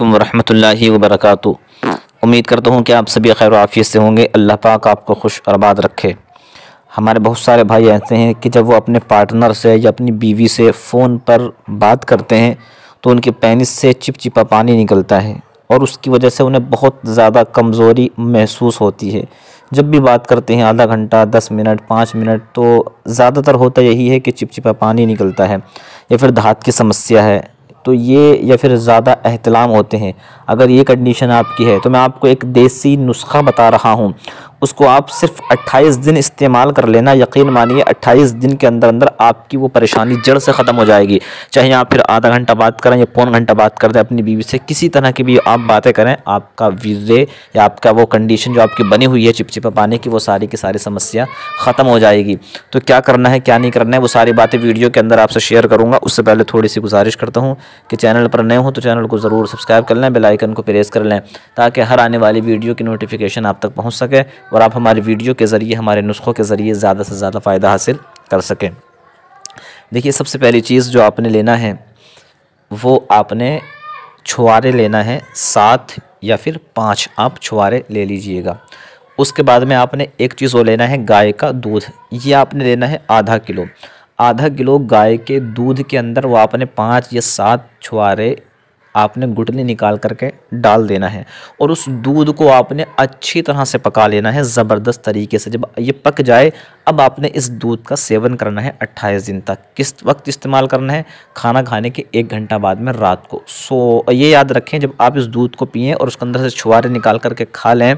वरि वरहमतुल्लाहि उम्मीद करता हूँ कि आप सभी खैर आफियत से होंगे अल्लाह पाक आपको खुश आबाद रखे हमारे बहुत सारे भाई ऐसे हैं कि जब वो अपने पार्टनर से या अपनी बीवी से फ़ोन पर बात करते हैं तो उनके पैनिस से चिपचिपा पानी निकलता है और उसकी वजह से उन्हें बहुत ज़्यादा कमज़ोरी महसूस होती है जब भी बात करते हैं आधा घंटा दस मिनट पाँच मिनट तो ज़्यादातर होता यही है कि चिपचिपा पानी निकलता है या फिर धात की समस्या है तो ये या फिर ज़्यादा अहतलाम होते हैं अगर ये कंडीशन आपकी है तो मैं आपको एक देसी नुस्खा बता रहा हूँ उसको आप सिर्फ 28 दिन इस्तेमाल कर लेना यकीन मानिए 28 दिन के अंदर अंदर आपकी वो परेशानी जड़ से ख़त्म हो जाएगी चाहे आप फिर आधा घंटा बात करें या पौन घंटा बात कर दें अपनी बीवी से किसी तरह की भी आप बातें करें आपका वीजे या आपका वो कंडीशन जो आपकी बनी हुई है चिपचिपा पाने की वो सारी की सारी समस्या ख़त्म हो जाएगी तो क्या करना है क्या नहीं करना है वो सारी बातें वीडियो के अंदर आपसे शेयर करूँगा उससे पहले थोड़ी सी गुजारिश करता हूँ कि चैनल पर नए हों तो चैनल को ज़रूर सब्सक्राइब कर लें बेलाइकन को प्रेस कर लें ताकि हर आने वाली वीडियो की नोटिफिकेशन आप तक पहुँच सके और आप हमारे वीडियो के ज़रिए हमारे नुस्खों के ज़रिए ज़्यादा से ज़्यादा फ़ायदा हासिल कर सकें देखिए सबसे पहली चीज़ जो आपने लेना है वो आपने छुआरे लेना है सात या फिर पाँच आप छुआरे ले लीजिएगा उसके बाद में आपने एक चीज़ और लेना है गाय का दूध ये आपने लेना है आधा किलो आधा किलो गाय के दूध के अंदर वो आपने पाँच या सात छुआरे आपने गुटली निकाल करके डाल देना है और उस दूध को आपने अच्छी तरह से पका लेना है ज़बरदस्त तरीके से जब ये पक जाए अब आपने इस दूध का सेवन करना है 28 दिन तक किस वक्त इस्तेमाल करना है खाना खाने के एक घंटा बाद में रात को सो ये याद रखें जब आप इस दूध को पिए और उसके अंदर से छुआरे निकाल करके खा लें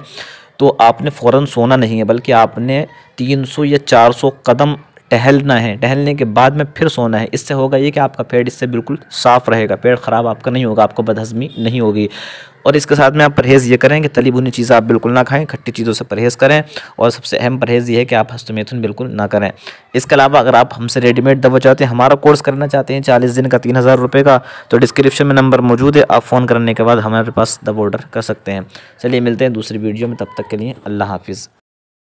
तो आपने फ़ौरन सोना नहीं है बल्कि आपने 300 या 400 कदम टहलना है टहलने के बाद में फिर सोना है इससे होगा ये कि आपका पेट इससे बिल्कुल साफ़ रहेगा पेट ख़राब आपका नहीं होगा आपको बदहजमी नहीं होगी और इसके साथ में आप परहेज़ ये करें कि तली भुनी चीज़ें आप बिल्कुल ना खाएं खट्टी चीज़ों से परहेज़ करें और सबसे अहम परहेज़ ये है कि आप हस्तमेथुन बिल्कुल ना करें इसके अलावा अगर आप हमसे रेडीमेड दवा चाहते हैं हमारा कोर्स करना चाहते हैं चालीस दिन का तीन हज़ार रुपये का तो डिस्क्रिप्शन में नंबर मौजूद है आप फ़ोन करने के बाद हमारे पास दवा ऑर्डर कर सकते हैं चलिए मिलते हैं दूसरी वीडियो में तब तक के लिए अल्लाह हाफिज़